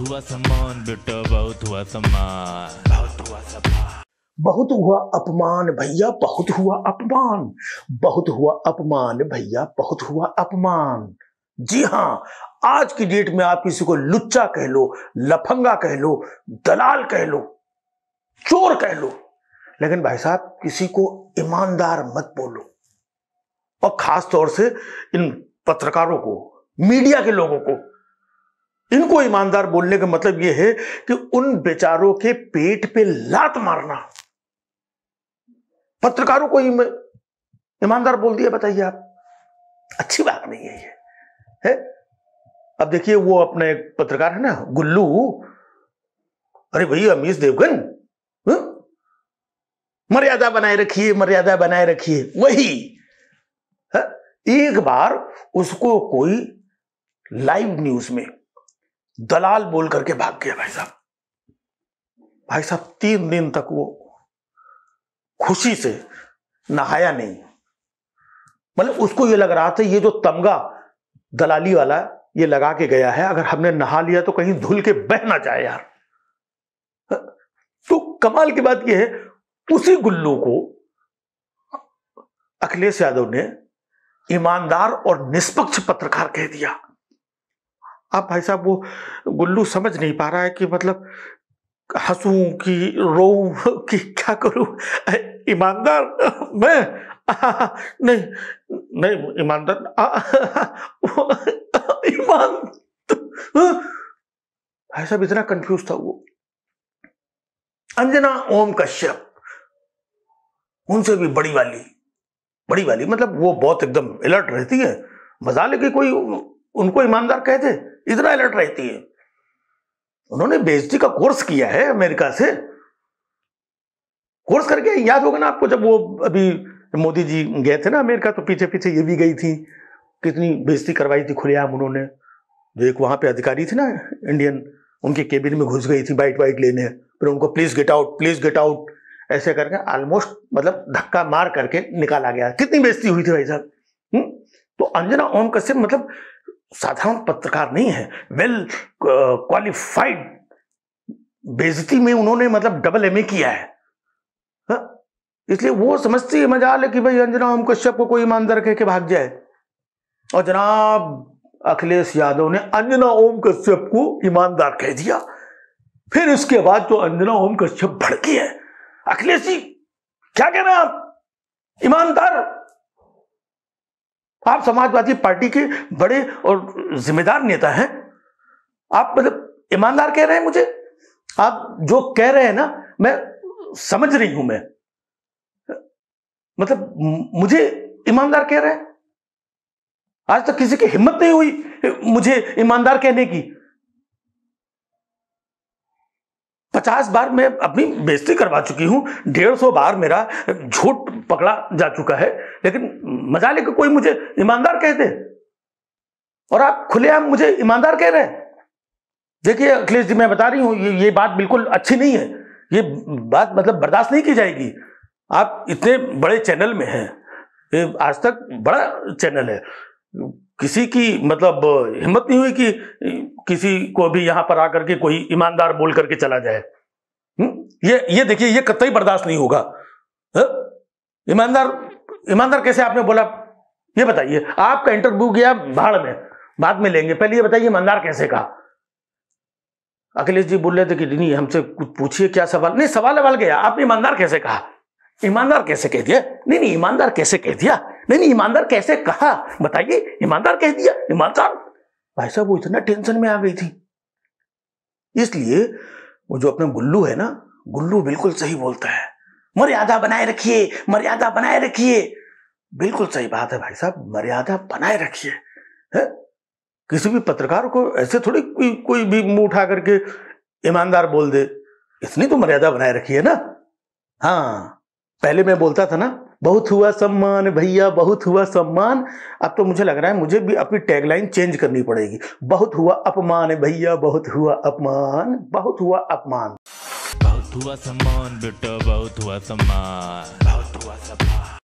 हुआ सम्मान बेटा बहुत हुआ सम्मान बहुत हुआ सम्मान बहुत हुआ अपमान भैया बहुत हुआ अपमान बहुत हुआ अपमान भैया बहुत हुआ अपमान जी हाँ आज की डेट में आप किसी को लुच्चा कह लो लफंगा कह लो दलाल कह लो चोर कह लो लेकिन भाई साहब किसी को ईमानदार मत बोलो और खास तौर से इन पत्रकारों को मीडिया के लोगों को इनको ईमानदार बोलने का मतलब यह है कि उन बेचारों के पेट पे लात मारना पत्रकारों को ईमानदार बोल दिया बताइए आप अच्छी बात नहीं है ये है अब देखिए वो अपने पत्रकार है ना गुल्लू अरे भाई अमीश देवगन मर्यादा बनाए रखिए मर्यादा बनाए रखिए वही है? एक बार उसको कोई लाइव न्यूज में दलाल बोल करके भाग गया भाई साहब भाई साहब तीन दिन तक वो खुशी से नहाया नहीं मतलब उसको ये लग रहा था ये जो तमगा दलाली वाला ये लगा के गया है अगर हमने नहा लिया तो कहीं धुल के बह ना जाए यार तो कमाल की बात यह है उसी गुल्लू को अखिलेश यादव ने ईमानदार और निष्पक्ष पत्रकार कह दिया अब भाई साहब वो गुल्लू समझ नहीं पा रहा है कि मतलब हंसू कि रो कि क्या करूं ईमानदार मैं आ, नहीं नहीं ईमानदार ईमान तो, हाँ। भाई साहब इतना कंफ्यूज था वो अंजना ओम कश्यप उनसे भी बड़ी वाली बड़ी वाली मतलब वो बहुत एकदम अलर्ट रहती है मजा लेके कोई उनको ईमानदार कह दे इतना अलर्ट रहती है उन्होंने बेजती का कोर्स किया है अमेरिका से कोर्स करके याद होगा ना आपको जब वो अभी मोदी जी गए थे ना अमेरिका तो पीछे पीछे ये भी गई थी कितनी बेजती करवाई थी खुलेआम उन्होंने जो एक वहां पे अधिकारी थे ना इंडियन उनके केबिन में घुस गई थी बाइट वाइट लेने फिर उनको please get out please get out ऐसे करके ऑलमोस्ट मतलब धक्का मार करके निकाला गया कितनी बेजती हुई थी भाई साहब हम्म? तो अंजना ओम कश्यप मतलब साधारण पत्रकार नहीं है वेल क्वालिफाइड बेजती में उन्होंने मतलब डबल एम किया है हाँ? इसलिए वो समझती है मजा कि भाई अंजना ओम कश्यप को कोई ईमानदार कह के, के भाग जाए और जनाब अखिलेश यादव ने अंजना ओम कश्यप को ईमानदार कह दिया फिर इसके बाद तो अंजना ओम कश्यप भड़की है अखिलेश जी क्या कह रहे हैं आप ईमानदार आप समाजवादी पार्टी के बड़े और जिम्मेदार नेता हैं आप मतलब ईमानदार कह रहे हैं मुझे आप जो कह रहे हैं ना मैं समझ रही हूं मैं मतलब मुझे ईमानदार कह रहे हैं आज तक किसी की हिम्मत नहीं हुई मुझे ईमानदार कहने की पचास बार मैं अपनी बेजती करवा चुकी हूँ डेढ़ सौ बार मेरा झूठ पकड़ा जा चुका है लेकिन मजा लेकर कोई मुझे ईमानदार कह दे और आप खुलेआम मुझे ईमानदार कह रहे हैं देखिए अखिलेश जी मैं बता रही हूँ ये ये बात बिल्कुल अच्छी नहीं है ये बात मतलब बर्दाश्त नहीं की जाएगी आप इतने बड़े चैनल में हैं आज तक बड़ा चैनल है किसी की मतलब हिम्मत नहीं हुई कि किसी को भी यहां पर आकर के कोई ईमानदार बोल करके चला जाए हम्म? ये ये देखिए ये कतई बर्दाश्त नहीं होगा हाँ? ईमानदार ईमानदार कैसे आपने बोला ये बताइए आपका इंटरव्यू गया भाड़ में बाद में लेंगे पहले ये बताइए ईमानदार कैसे कहा अखिलेश जी बोल रहे थे कि नहीं हमसे कुछ पूछिए क्या सवाल नहीं सवाल सवाल गया आपने ईमानदार कैसे कहा ईमानदार कैसे कह दिया नहीं नहीं ईमानदार कैसे कह दिया नहीं नहीं ईमानदार कैसे कहा बताइए ईमानदार कह दिया ईमानदार भाई साहब वो इतना टेंशन में आ गई थी इसलिए वो जो अपना गुल्लू है ना गुल्लू बिल्कुल सही बोलता है मर्यादा बनाए रखिए मर्यादा बनाए रखिए बिल्कुल सही बात है भाई साहब मर्यादा बनाए रखिए किसी भी पत्रकार को ऐसे थोड़ी कोई कोई भी मुंह उठा करके ईमानदार बोल दे इतनी तो मर्यादा बनाए रखिए ना हाँ पहले मैं बोलता था ना बहुत हुआ सम्मान भैया बहुत हुआ सम्मान अब तो मुझे लग रहा है मुझे भी अपनी टैगलाइन चेंज करनी पड़ेगी बहुत हुआ अपमान भैया बहुत हुआ अपमान बहुत हुआ अपमान बहुत हुआ सम्मान बेटा बहुत हुआ सम्मान बहुत हुआ सम्मान